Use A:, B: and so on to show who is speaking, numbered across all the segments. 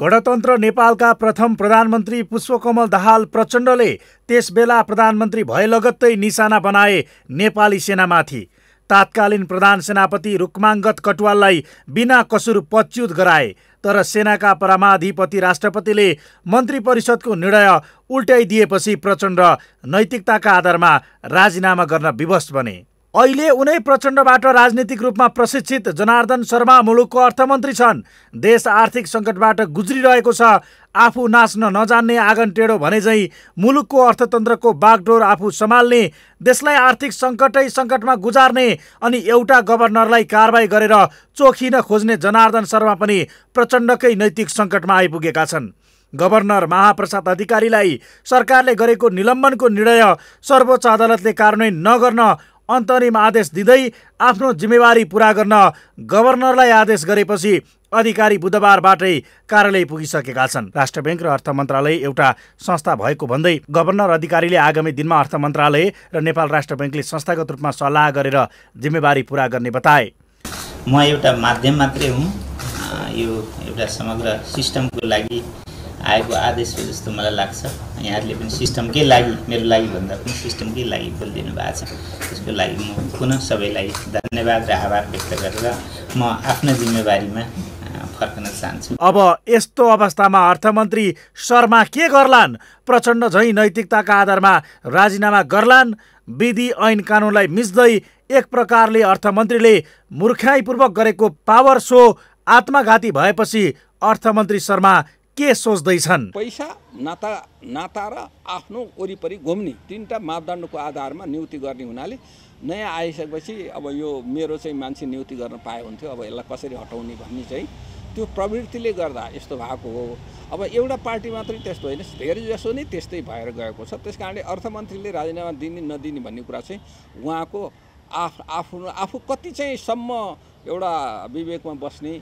A: गणतन्त्र नेपालका प्रथम प्रधानमन्त्री पुष्पकमल दाहाल प्रचण्डले त्यसबेला प्रधानमन्त्री भए लगत्तै निशाना बनाए नेपाली सेनामाथि तात्कालीन प्रधान सेनापति रुक्माङ्गत कटवाललाई बिना कसुर पच्युत गराए तर सेनाका परमाधिपति राष्ट्रपतिले मन्त्री परिषदको निर्णय उल्ट्याइदिएपछि प्रचण्ड नैतिकताका आधारमा राजीनामा गर्न विवश बने अहिले उनै प्रचण्डबाट राजनीतिक रूपमा प्रशिक्षित जनार्दन शर्मा मुलुकको अर्थमन्त्री छन् देश आर्थिक सङ्कटबाट गुज्रिरहेको छ आफू नाच्न नजान्ने आँगन टेढो भने झैँ मुलुकको अर्थतन्त्रको बागडोर आफू सम्हाल्ने देशलाई आर्थिक सङ्कटै सङ्कटमा गुजार्ने अनि एउटा गभर्नरलाई कारवाही गरेर चोखिन खोज्ने जनार्दन शर्मा पनि प्रचण्डकै नैतिक सङ्कटमा आइपुगेका छन् गभर्नर महाप्रसाद अधिकारीलाई सरकारले गरेको निलम्बनको निर्णय सर्वोच्च अदालतले कार्यान्वयन नगर्न अन्तरिम आदेश दिँदै आफ्नो जिम्मेवारी पुरा गर्न गभर्नरलाई आदेश गरेपछि अधिकारी बुधबारबाटै कार्यालय पुगिसकेका छन् राष्ट्र ब्याङ्क र अर्थ मन्त्रालय एउटा संस्था भएको भन्दै गभर्नर अधिकारीले आगामी दिनमा अर्थ मन्त्रालय र नेपाल राष्ट्र ब्याङ्कले संस्थागत रूपमा सल्लाह गरेर जिम्मेवारी पुरा गर्ने
B: बताए म एउटा माध्यम मात्रै हुँ यो एउटा समग्र सिस्टमको लागि आएको आदेश हो जस्तो मलाई लाग्छ यहाँहरूले पनि सिस्टमकै लागि मेरो लागि भन्दा पनि सिस्टमकै लागि बोलिदिनु भएको छ त्यसको लागि म पुनः सबैलाई धन्यवाद र आभार व्यक्त गरेर म आफ्नो जिम्मेवारीमा फर्कन चाहन्छु
A: अब यस्तो अवस्थामा अर्थमन्त्री शर्मा के गर्लान् प्रचण्ड झैँ नैतिकताका आधारमा राजीनामा गर्लान् विधि ऐन कानुनलाई मिच्दै एक प्रकारले अर्थमन्त्रीले मूर्खाइपूर्वक गरेको पावर सो आत्मघाती भएपछि अर्थमन्त्री शर्मा के सोच्दैछन्
C: पैसा नाता नाता र आफ्नो वरिपरि घुम्ने तिनवटा मापदण्डको आधारमा नियुक्ति गर्ने हुनाले नयाँ आइसकेपछि अब यो मेरो चाहिँ मान्छे नियुक्ति गर्न पाए हुन्थ्यो अब यसलाई कसरी हटाउने भन्ने चाहिँ त्यो प्रवृत्तिले गर्दा यस्तो भएको हो अब एउटा पार्टी मात्रै त्यस्तो होइन धेरै जसो नै त्यस्तै भएर गएको छ त्यस कारणले अर्थमन्त्रीले राजीनामा दिने नदिने भन्ने कुरा चाहिँ उहाँको आफ आफ्नो आफू कति चाहिँ सम्म एउटा विवेकमा बस्ने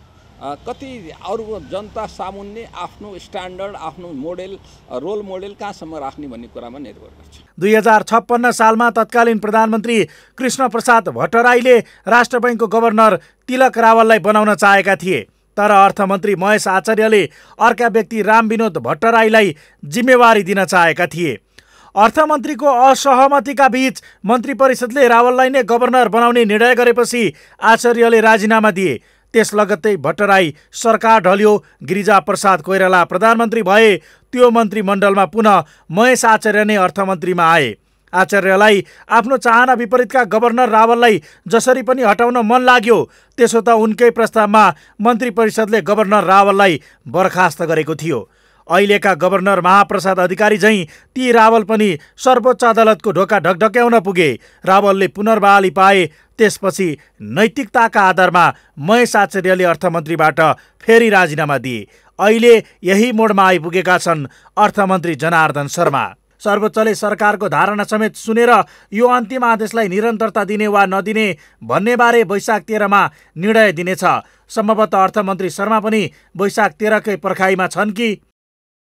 C: कति अरू जनता सामुन्ने आफ्नो स्ट्यान्डर्ड आफ्नो मोडेल रोल मोडेल कहाँसम्म राख्ने भन्ने कुरामा निर्भर गर्छ
A: दुई हजार छप्पन्न सालमा तत्कालीन प्रधानमन्त्री कृष्ण प्रसाद भट्टराईले राष्ट्र बैङ्कको गभर्नर तिलक रावललाई बनाउन चाहेका थिए तर अर्थमन्त्री महेश आचार्यले अर्का व्यक्ति राम विनोद भट्टराईलाई जिम्मेवारी दिन चाहेका थिए अर्थमन्त्रीको असहमतिका बीच मन्त्री परिषदले रावललाई नै गभर्नर बनाउने निर्णय गरेपछि आचार्यले राजीनामा दिए त्यस लगत्तै भट्टराई सरकार ढल्यो गिरिजाप्रसाद कोइराला प्रधानमन्त्री भए त्यो मन्त्रीमण्डलमा पुनः महेश आचार्य नै अर्थमन्त्रीमा आए आचार्यलाई आफ्नो चाहना विपरीतका गभर्नर रावललाई जसरी पनि हटाउन मन लाग्यो त्यसो त उनकै प्रस्तावमा मन्त्री परिषदले गभर्नर रावललाई बर्खास्त गरेको थियो अहिलेका गभर्नर महाप्रसाद अधिकारी झैँ ती रावल पनि सर्वोच्च अदालतको ढोका ढकढक्याउन पुगे रावलले पुनर्बहाली पाए त्यसपछि नैतिकताका आधारमा महेश आचार्यले अर्थमन्त्रीबाट फेरि राजीनामा दिए अहिले यही मोडमा आइपुगेका छन् अर्थमन्त्री जनार्दन शर्मा सर्वोच्चले सरकारको धारणा समेत सुनेर यो अन्तिम आदेशलाई निरन्तरता दिने वा नदिने भन्नेबारे वैशाख तेह्रमा निर्णय दिनेछ सम्भवतः अर्थमन्त्री शर्मा पनि वैशाख तेह्रकै पर्खाइमा छन् कि